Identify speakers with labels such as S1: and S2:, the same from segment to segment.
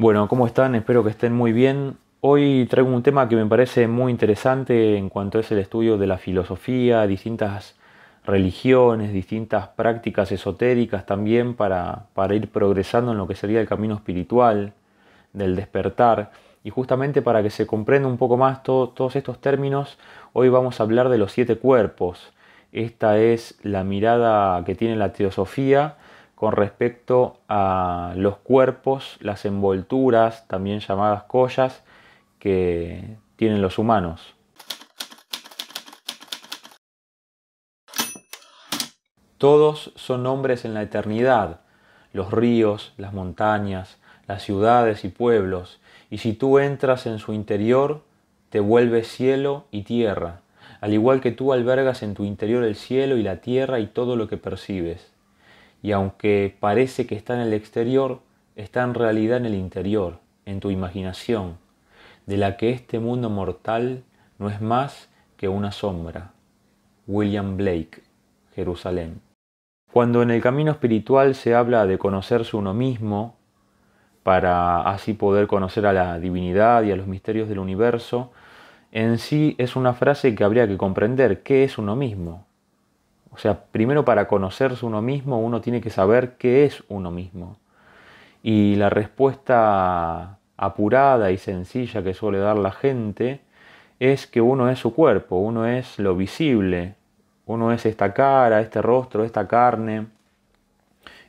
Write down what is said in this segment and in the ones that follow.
S1: Bueno, ¿cómo están? Espero que estén muy bien. Hoy traigo un tema que me parece muy interesante en cuanto es el estudio de la filosofía, distintas religiones, distintas prácticas esotéricas también para, ir progresando en lo que sería el camino espiritual, del despertar. Y justamente para que se comprenda un poco más todos estos términos, hoy vamos a hablar de los siete cuerpos. Esta es la mirada que tiene la teosofía con respecto a los cuerpos, las envolturas, también llamadas collas, que tienen los humanos. Todos son hombres en la eternidad, los ríos, las montañas, las ciudades y pueblos, y si tú entras en su interior, te vuelves cielo y tierra, al igual que tú albergas en tu interior el cielo y la tierra y todo lo que percibes y aunque parece que está en el exterior, está en realidad en el interior, en tu imaginación, de la que este mundo mortal no es más que una sombra. William Blake, Jerusalén. Cuando en el camino espiritual se habla de conocerse uno mismo, para así poder conocer a la divinidad y a los misterios del universo, en sí es una frase que habría que comprender qué es uno mismo, o sea, primero para conocerse uno mismo uno tiene que saber qué es uno mismo. Y la respuesta apurada y sencilla que suele dar la gente es que uno es su cuerpo, uno es lo visible, uno es esta cara, este rostro, esta carne,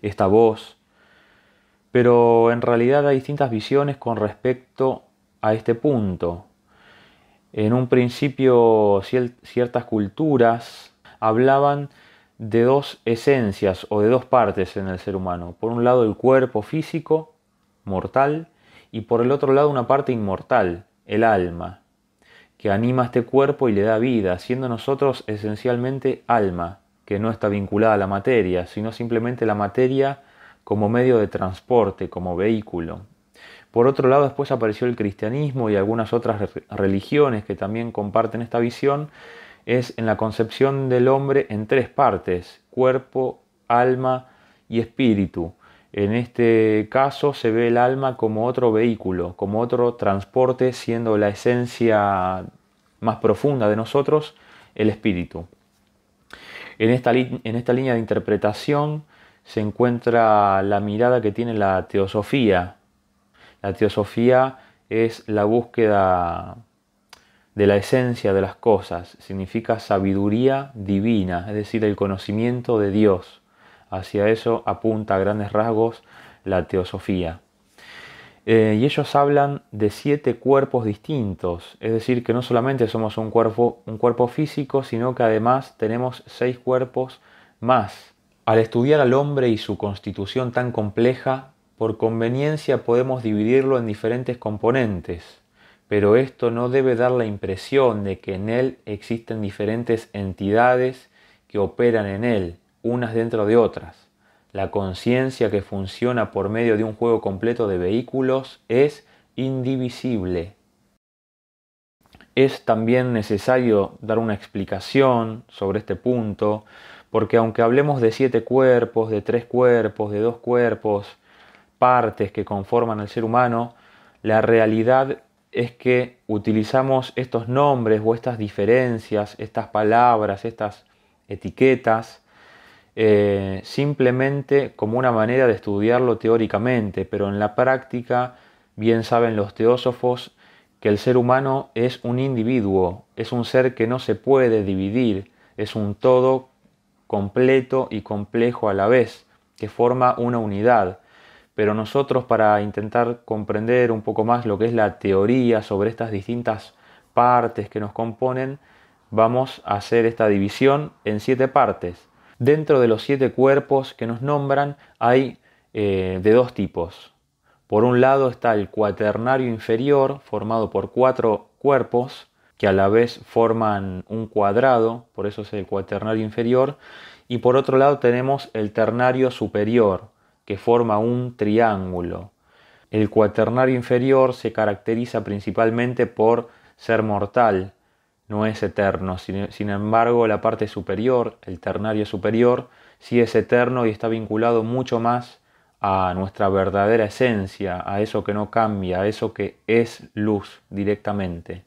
S1: esta voz. Pero en realidad hay distintas visiones con respecto a este punto. En un principio ciertas culturas hablaban de dos esencias o de dos partes en el ser humano. Por un lado el cuerpo físico, mortal, y por el otro lado una parte inmortal, el alma, que anima este cuerpo y le da vida, siendo nosotros esencialmente alma, que no está vinculada a la materia, sino simplemente la materia como medio de transporte, como vehículo. Por otro lado, después apareció el cristianismo y algunas otras religiones que también comparten esta visión, es en la concepción del hombre en tres partes, cuerpo, alma y espíritu. En este caso se ve el alma como otro vehículo, como otro transporte, siendo la esencia más profunda de nosotros el espíritu. En esta, en esta línea de interpretación se encuentra la mirada que tiene la teosofía. La teosofía es la búsqueda de la esencia de las cosas, significa sabiduría divina, es decir, el conocimiento de Dios. Hacia eso apunta a grandes rasgos la teosofía. Eh, y ellos hablan de siete cuerpos distintos, es decir, que no solamente somos un cuerpo, un cuerpo físico, sino que además tenemos seis cuerpos más. Al estudiar al hombre y su constitución tan compleja, por conveniencia podemos dividirlo en diferentes componentes pero esto no debe dar la impresión de que en él existen diferentes entidades que operan en él, unas dentro de otras. La conciencia que funciona por medio de un juego completo de vehículos es indivisible. Es también necesario dar una explicación sobre este punto, porque aunque hablemos de siete cuerpos, de tres cuerpos, de dos cuerpos, partes que conforman al ser humano, la realidad es que utilizamos estos nombres o estas diferencias, estas palabras, estas etiquetas, eh, simplemente como una manera de estudiarlo teóricamente, pero en la práctica, bien saben los teósofos, que el ser humano es un individuo, es un ser que no se puede dividir, es un todo completo y complejo a la vez, que forma una unidad, pero nosotros para intentar comprender un poco más lo que es la teoría sobre estas distintas partes que nos componen, vamos a hacer esta división en siete partes. Dentro de los siete cuerpos que nos nombran hay eh, de dos tipos. Por un lado está el cuaternario inferior, formado por cuatro cuerpos, que a la vez forman un cuadrado, por eso es el cuaternario inferior, y por otro lado tenemos el ternario superior, que forma un triángulo. El cuaternario inferior se caracteriza principalmente por ser mortal, no es eterno. Sin, embargo, la parte superior, el ternario superior, sí es eterno y está vinculado mucho más a nuestra verdadera esencia, a eso que no cambia, a eso que es luz directamente.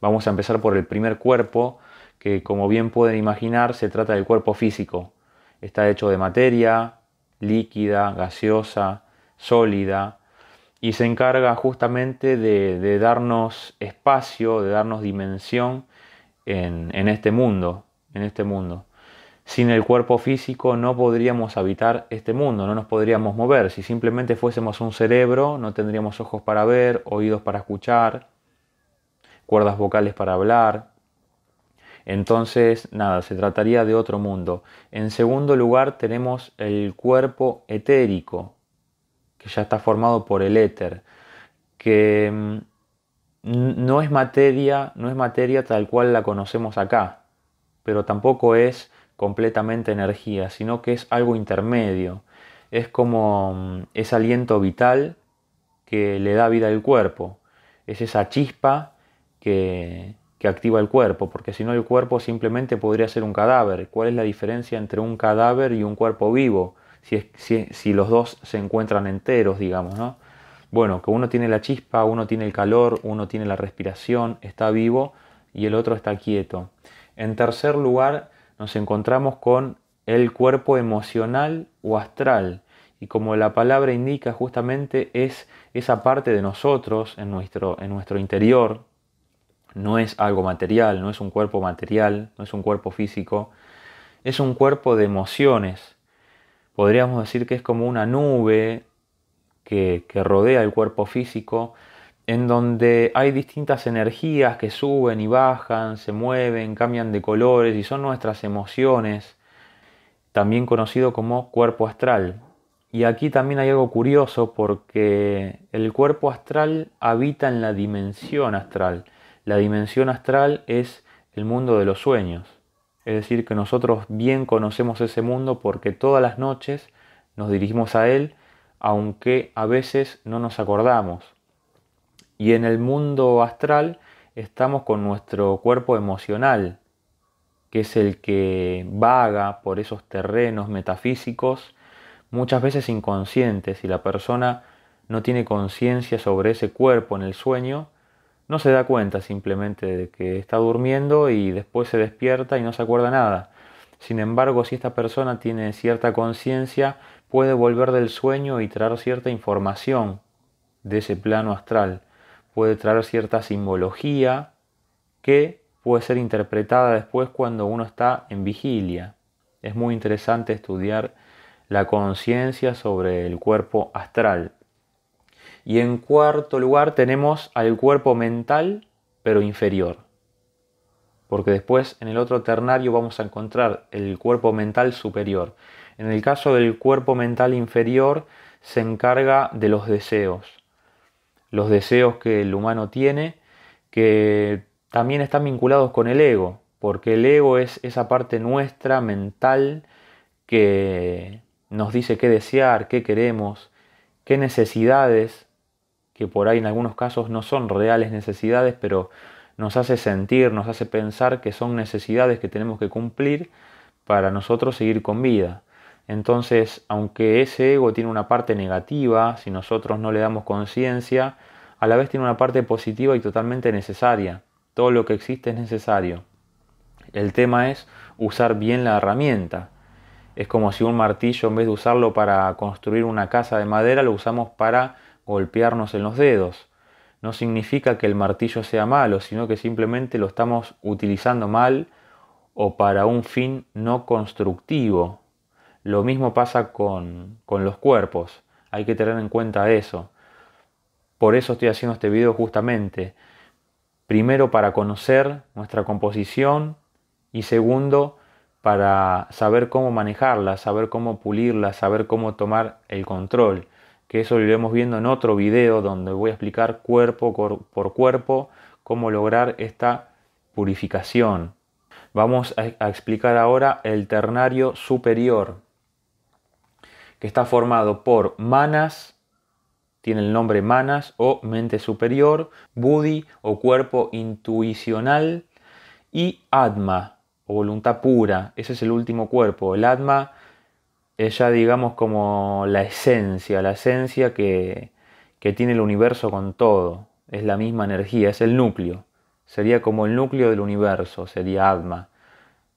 S1: Vamos a empezar por el primer cuerpo, que como bien pueden imaginar se trata del cuerpo físico. Está hecho de materia, líquida, gaseosa, sólida, y se encarga justamente de, darnos espacio, de darnos dimensión en, este mundo, en este mundo. Sin el cuerpo físico no podríamos habitar este mundo, no nos podríamos mover. Si simplemente fuésemos un cerebro, no tendríamos ojos para ver, oídos para escuchar, cuerdas vocales para hablar, entonces, nada, se trataría de otro mundo. En segundo lugar, tenemos el cuerpo etérico, que ya está formado por el éter, que mm, no es materia, no es materia tal cual la conocemos acá, pero tampoco es completamente energía, sino que es algo intermedio. Es como mm, ese aliento vital que le da vida al cuerpo. Es esa chispa que, que activa el cuerpo, porque si no el cuerpo simplemente podría ser un cadáver. ¿Cuál es la diferencia entre un cadáver y un cuerpo vivo? Si, los dos se encuentran enteros, digamos, ¿no? Bueno, que uno tiene la chispa, uno tiene el calor, uno tiene la respiración, está vivo y el otro está quieto. En tercer lugar, nos encontramos con el cuerpo emocional o astral. Y como la palabra indica, justamente es esa parte de nosotros, en nuestro, en nuestro interior, no es algo material, no es un cuerpo material, no es un cuerpo físico, es un cuerpo de emociones. Podríamos decir que es como una nube que, rodea el cuerpo físico, en donde hay distintas energías que suben y bajan, se mueven, cambian de colores y son nuestras emociones, también conocido como cuerpo astral. Y aquí también hay algo curioso porque el cuerpo astral habita en la dimensión astral. La dimensión astral es el mundo de los sueños, es decir, que nosotros bien conocemos ese mundo porque todas las noches nos dirigimos a él, aunque a veces no nos acordamos. Y en el mundo astral estamos con nuestro cuerpo emocional, que es el que vaga por esos terrenos metafísicos, muchas veces inconscientes, y la persona no tiene conciencia sobre ese cuerpo en el sueño, no se da cuenta simplemente de que está durmiendo y después se despierta y no se acuerda nada. Sin embargo, si esta persona tiene cierta conciencia, puede volver del sueño y traer cierta información de ese plano astral. Puede traer cierta simbología que puede ser interpretada después cuando uno está en vigilia. Es muy interesante estudiar la conciencia sobre el cuerpo astral. Y en cuarto lugar tenemos al cuerpo mental, pero inferior. Porque después en el otro ternario vamos a encontrar el cuerpo mental superior. En el caso del cuerpo mental inferior se encarga de los deseos. Los deseos que el humano tiene, que también están vinculados con el ego, porque el ego es esa parte nuestra mental que nos dice qué desear, qué queremos, qué necesidades que por ahí en algunos casos no son reales necesidades, pero nos hace sentir, nos hace pensar que son necesidades que tenemos que cumplir para nosotros seguir con vida. Entonces, aunque ese ego tiene una parte negativa, si nosotros no le damos conciencia, a la vez tiene una parte positiva y totalmente necesaria. Todo lo que existe es necesario. El tema es usar bien la herramienta. Es como si un martillo, en vez de usarlo para construir una casa de madera, lo usamos para golpearnos en los dedos. No significa que el martillo sea malo, sino que simplemente lo estamos utilizando mal o para un fin no constructivo. Lo mismo pasa con, con los cuerpos, hay que tener en cuenta eso. Por eso estoy haciendo este video justamente. Primero para conocer nuestra composición y segundo para saber cómo manejarla, saber cómo pulirla, saber cómo tomar el control que eso lo iremos viendo en otro video donde voy a explicar cuerpo por cuerpo cómo lograr esta purificación. Vamos a, explicar ahora el ternario superior, que está formado por manas, tiene el nombre manas o mente superior, buddhi o cuerpo intuicional y atma o voluntad pura. Ese es el último cuerpo. El atma es ya digamos como la esencia, la esencia que, que tiene el universo con todo, es la misma energía, es el núcleo, sería como el núcleo del universo, sería Atma,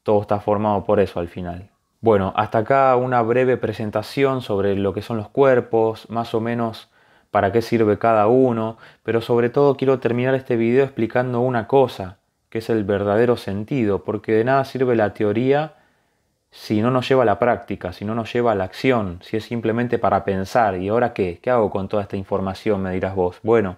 S1: todo está formado por eso al final. Bueno, hasta acá una breve presentación sobre lo que son los cuerpos, más o menos para qué sirve cada uno, pero sobre todo quiero terminar este video explicando una cosa, que es el verdadero sentido, porque de nada sirve la teoría si no nos lleva a la práctica, si no nos lleva a la acción, si es simplemente para pensar, ¿y ahora qué? ¿Qué hago con toda esta información? Me dirás vos. Bueno,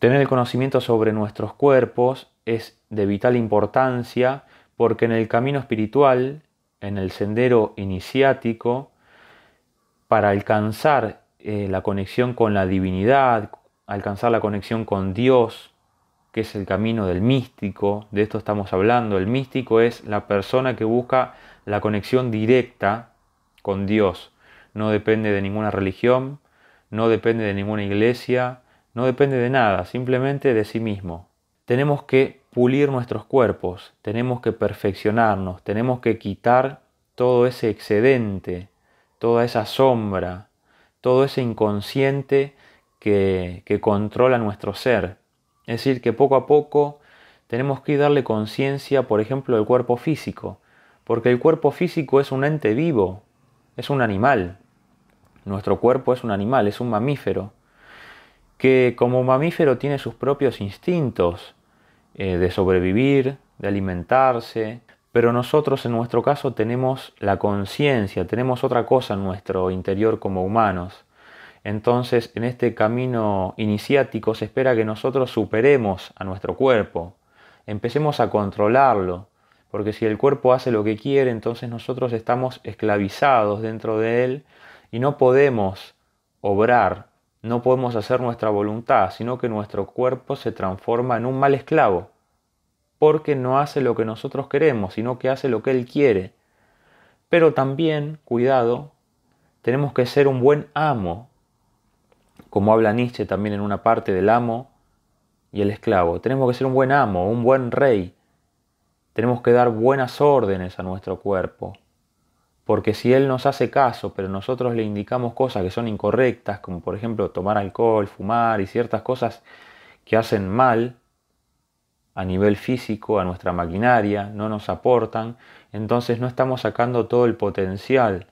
S1: tener el conocimiento sobre nuestros cuerpos es de vital importancia porque en el camino espiritual, en el sendero iniciático, para alcanzar eh, la conexión con la divinidad, alcanzar la conexión con Dios, que es el camino del místico, de esto estamos hablando, el místico es la persona que busca la conexión directa con Dios, no depende de ninguna religión, no depende de ninguna iglesia, no depende de nada, simplemente de sí mismo. Tenemos que pulir nuestros cuerpos, tenemos que perfeccionarnos, tenemos que quitar todo ese excedente, toda esa sombra, todo ese inconsciente que, que controla nuestro ser. Es decir, que poco a poco tenemos que darle conciencia, por ejemplo, del cuerpo físico, porque el cuerpo físico es un ente vivo, es un animal. Nuestro cuerpo es un animal, es un mamífero, que como mamífero tiene sus propios instintos eh, de sobrevivir, de alimentarse, pero nosotros en nuestro caso tenemos la conciencia, tenemos otra cosa en nuestro interior como humanos, entonces, en este camino iniciático se espera que nosotros superemos a nuestro cuerpo, empecemos a controlarlo, porque si el cuerpo hace lo que quiere, entonces nosotros estamos esclavizados dentro de él y no podemos obrar, no podemos hacer nuestra voluntad, sino que nuestro cuerpo se transforma en un mal esclavo, porque no hace lo que nosotros queremos, sino que hace lo que él quiere. Pero también, cuidado, tenemos que ser un buen amo como habla Nietzsche también en una parte del amo y el esclavo. Tenemos que ser un buen amo, un buen rey. Tenemos que dar buenas órdenes a nuestro cuerpo. Porque si Él nos hace caso, pero nosotros le indicamos cosas que son incorrectas, como por ejemplo tomar alcohol, fumar y ciertas cosas que hacen mal a nivel físico, a nuestra maquinaria, no nos aportan, entonces no estamos sacando todo el potencial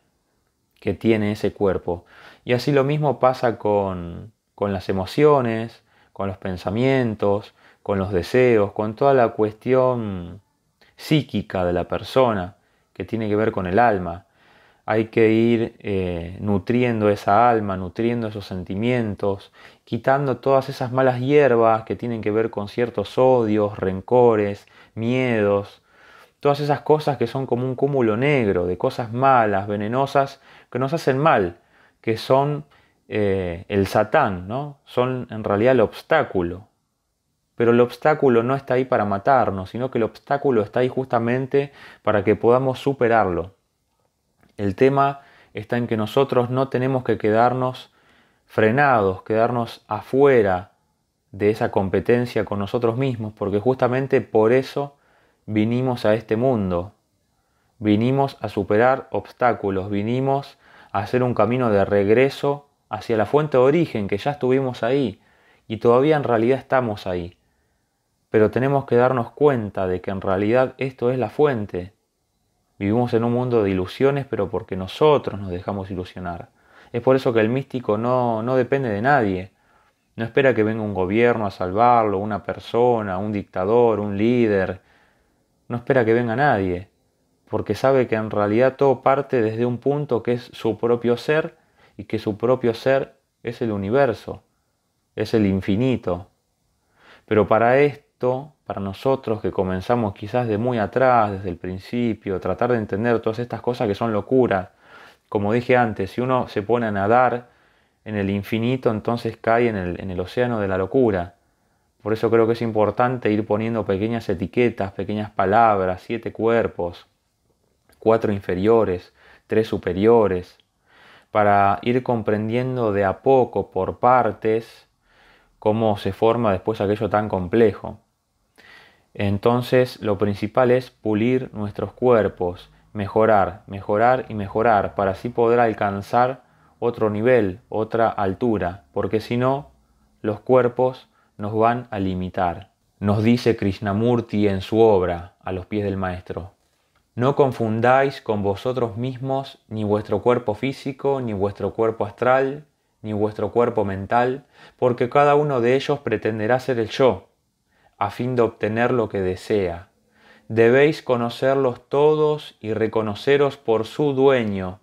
S1: que tiene ese cuerpo. Y así lo mismo pasa con, con las emociones, con los pensamientos, con los deseos, con toda la cuestión psíquica de la persona que tiene que ver con el alma. Hay que ir eh, nutriendo esa alma, nutriendo esos sentimientos, quitando todas esas malas hierbas que tienen que ver con ciertos odios, rencores, miedos, todas esas cosas que son como un cúmulo negro de cosas malas, venenosas, que nos hacen mal que son eh, el satán, ¿no? Son en realidad el obstáculo. Pero el obstáculo no está ahí para matarnos, sino que el obstáculo está ahí justamente para que podamos superarlo. El tema está en que nosotros no tenemos que quedarnos frenados, quedarnos afuera de esa competencia con nosotros mismos, porque justamente por eso vinimos a este mundo, vinimos a superar obstáculos, vinimos hacer un camino de regreso hacia la fuente de origen, que ya estuvimos ahí y todavía en realidad estamos ahí. Pero tenemos que darnos cuenta de que en realidad esto es la fuente. Vivimos en un mundo de ilusiones, pero porque nosotros nos dejamos ilusionar. Es por eso que el místico no, no depende de nadie. No espera que venga un gobierno a salvarlo, una persona, un dictador, un líder. No espera que venga nadie porque sabe que en realidad todo parte desde un punto que es su propio ser y que su propio ser es el universo, es el infinito. Pero para esto, para nosotros que comenzamos quizás de muy atrás, desde el principio, tratar de entender todas estas cosas que son locura. como dije antes, si uno se pone a nadar en el infinito, entonces cae en el, en el océano de la locura. Por eso creo que es importante ir poniendo pequeñas etiquetas, pequeñas palabras, siete cuerpos, cuatro inferiores, tres superiores, para ir comprendiendo de a poco, por partes, cómo se forma después aquello tan complejo. Entonces lo principal es pulir nuestros cuerpos, mejorar, mejorar y mejorar, para así poder alcanzar otro nivel, otra altura, porque si no, los cuerpos nos van a limitar. Nos dice Krishnamurti en su obra, a los pies del maestro. No confundáis con vosotros mismos ni vuestro cuerpo físico, ni vuestro cuerpo astral, ni vuestro cuerpo mental, porque cada uno de ellos pretenderá ser el yo, a fin de obtener lo que desea. Debéis conocerlos todos y reconoceros por su dueño.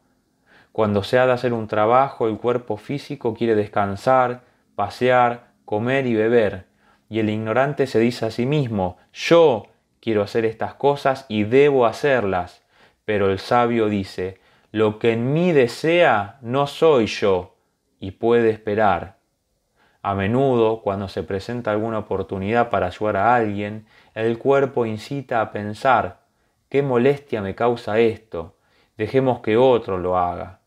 S1: Cuando se ha de hacer un trabajo, el cuerpo físico quiere descansar, pasear, comer y beber, y el ignorante se dice a sí mismo, yo quiero hacer estas cosas y debo hacerlas. Pero el sabio dice, lo que en mí desea no soy yo y puede esperar. A menudo, cuando se presenta alguna oportunidad para ayudar a alguien, el cuerpo incita a pensar, ¿qué molestia me causa esto? Dejemos que otro lo haga.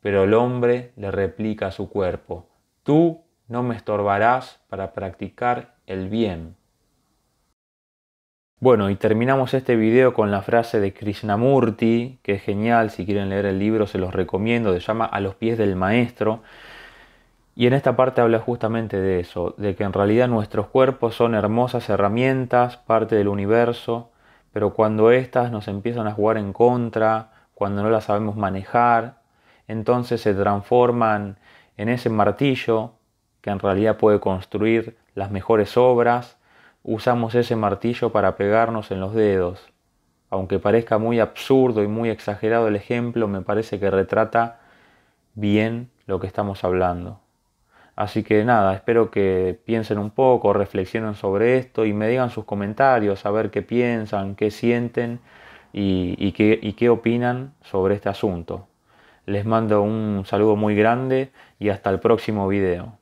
S1: Pero el hombre le replica a su cuerpo, tú no me estorbarás para practicar el bien. Bueno, y terminamos este video con la frase de Krishnamurti, que es genial, si quieren leer el libro se los recomiendo, se llama A los pies del maestro. Y en esta parte habla justamente de eso, de que en realidad nuestros cuerpos son hermosas herramientas, parte del universo, pero cuando éstas nos empiezan a jugar en contra, cuando no las sabemos manejar, entonces se transforman en ese martillo que en realidad puede construir las mejores obras usamos ese martillo para pegarnos en los dedos. Aunque parezca muy absurdo y muy exagerado el ejemplo, me parece que retrata bien lo que estamos hablando. Así que nada, espero que piensen un poco, reflexionen sobre esto y me digan sus comentarios, a ver qué piensan, qué sienten y, qué, qué opinan sobre este asunto. Les mando un saludo muy grande y hasta el próximo video.